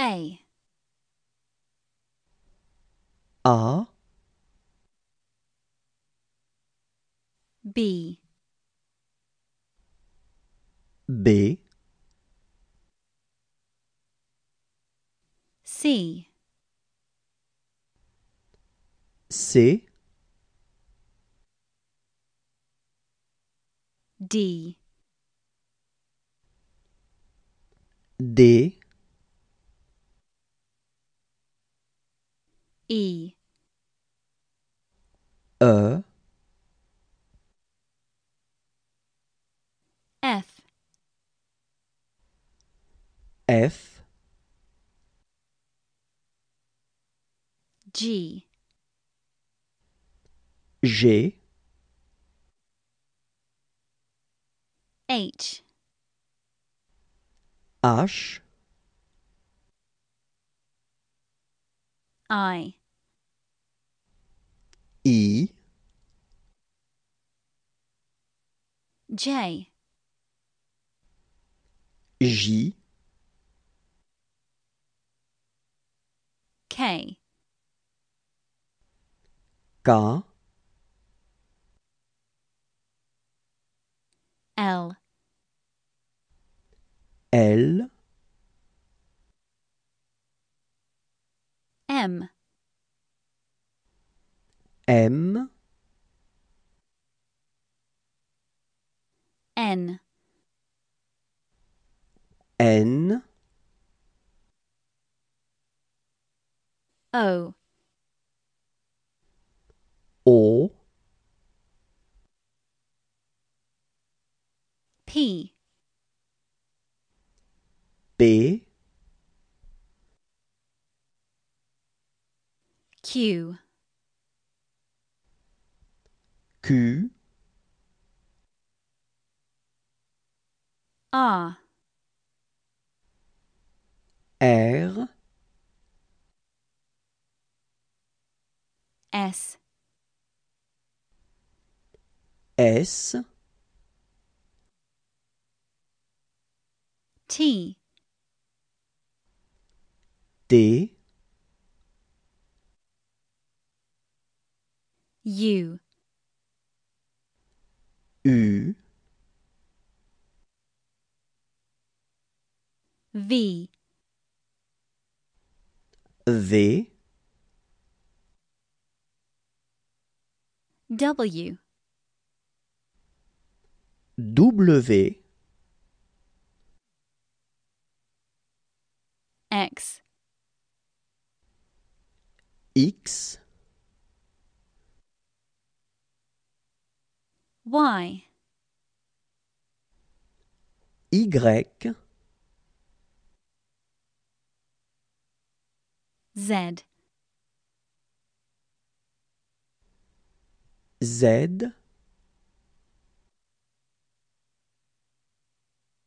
A R B B C C D D e e f f g g h h I E J J K K L L M M N N O O P B Q Q R R S S T D U U V V W W X X Why? Y Z Z